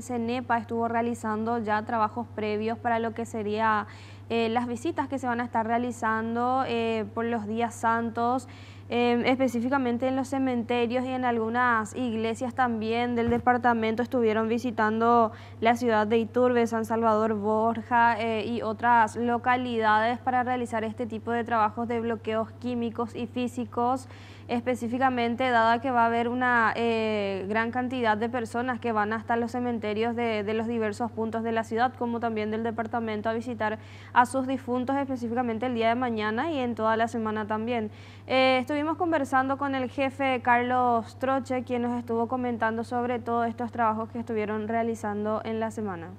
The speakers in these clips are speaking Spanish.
el CENEPA estuvo realizando ya trabajos previos para lo que sería eh, las visitas que se van a estar realizando eh, por los días santos, Em, específicamente en los cementerios y en algunas iglesias también del departamento estuvieron visitando la ciudad de Iturbe, San Salvador, Borja eh, y otras localidades para realizar este tipo de trabajos de bloqueos químicos y físicos, específicamente dada que va a haber una eh, gran cantidad de personas que van hasta los cementerios de, los diversos puntos de la ciudad, como también del departamento a visitar a sus difuntos específicamente el día de mañana y en toda la semana también. Eh, estuvimos conversando con el jefe Carlos Troche, quien nos estuvo comentando sobre todos estos trabajos que estuvieron realizando en la semana.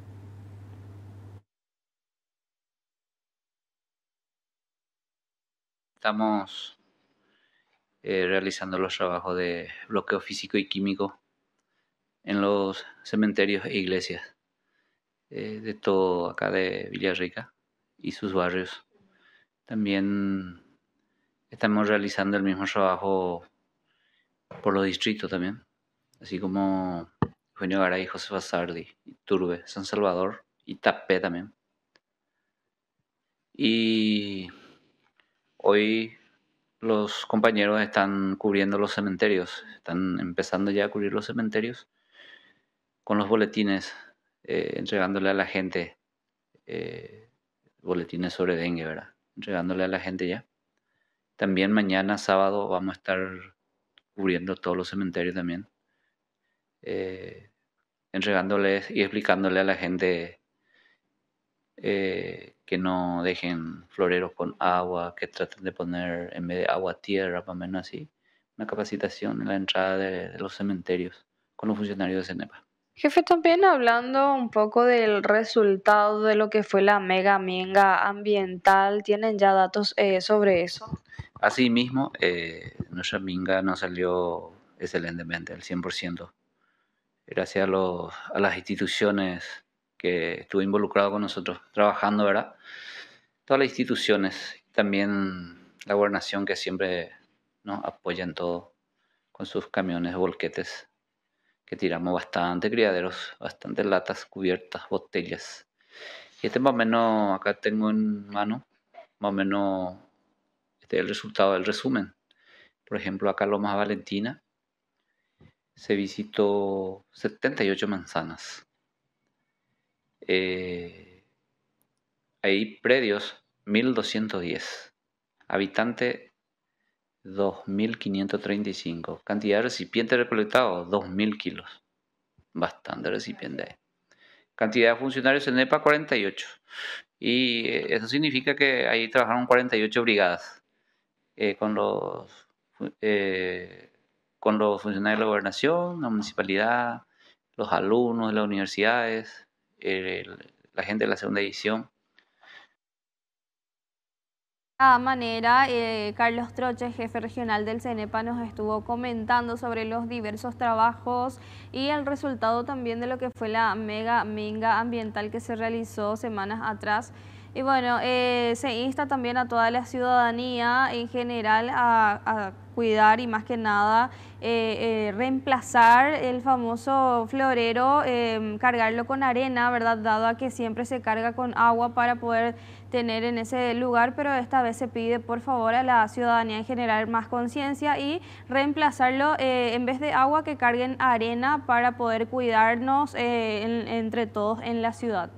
Estamos eh, realizando los trabajos de bloqueo físico y químico en los cementerios e iglesias eh, de todo acá de Villarrica y sus barrios. También estamos realizando el mismo trabajo por los distritos también, así como Eugenio Garay, José Basardi, Turbe, San Salvador y Tapé también. Y hoy los compañeros están cubriendo los cementerios, están empezando ya a cubrir los cementerios con los boletines, eh, entregándole a la gente eh, boletines sobre dengue, ¿verdad? Entregándole a la gente ya. También mañana, sábado, vamos a estar cubriendo todos los cementerios también. Eh, entregándoles y explicándole a la gente eh, que no dejen floreros con agua, que traten de poner en vez de agua tierra, para menos así, una capacitación en la entrada de, de los cementerios con los funcionarios de CENEPA. Jefe, también hablando un poco del resultado de lo que fue la mega minga ambiental, ¿tienen ya datos eh, sobre eso? Asimismo, eh, nuestra minga nos salió excelentemente, al 100%. Gracias a, los, a las instituciones que estuvo involucrado con nosotros trabajando, ¿verdad? Todas las instituciones, también la gobernación que siempre nos apoya en todo, con sus camiones, volquetes que tiramos bastante criaderos, bastantes latas, cubiertas, botellas. Y este más o menos, acá tengo en mano, más o menos, este el resultado del resumen. Por ejemplo, acá Lomas Valentina se visitó 78 manzanas. Eh, hay predios 1210, habitante 2.535. Cantidad de recipiente recolectado? 2.000 kilos. Bastante recipiente Cantidad de funcionarios en EPA, 48. Y eh, eso significa que ahí trabajaron 48 brigadas eh, con, los, eh, con los funcionarios de la gobernación, la municipalidad, los alumnos de las universidades, la gente de la segunda edición esta manera, eh, Carlos Troche, jefe regional del CENEPA, nos estuvo comentando sobre los diversos trabajos y el resultado también de lo que fue la mega minga ambiental que se realizó semanas atrás y bueno, eh, se insta también a toda la ciudadanía en general a, cuidar y más que nada eh, eh, reemplazar el famoso florero, em, cargarlo con arena, ¿verdad? Dado a que siempre se carga con agua para poder tener en ese lugar, pero esta vez se pide por favor a la ciudadanía en general más conciencia y reemplazarlo en vez de agua que carguen arena para poder cuidarnos entre todos en la ciudad.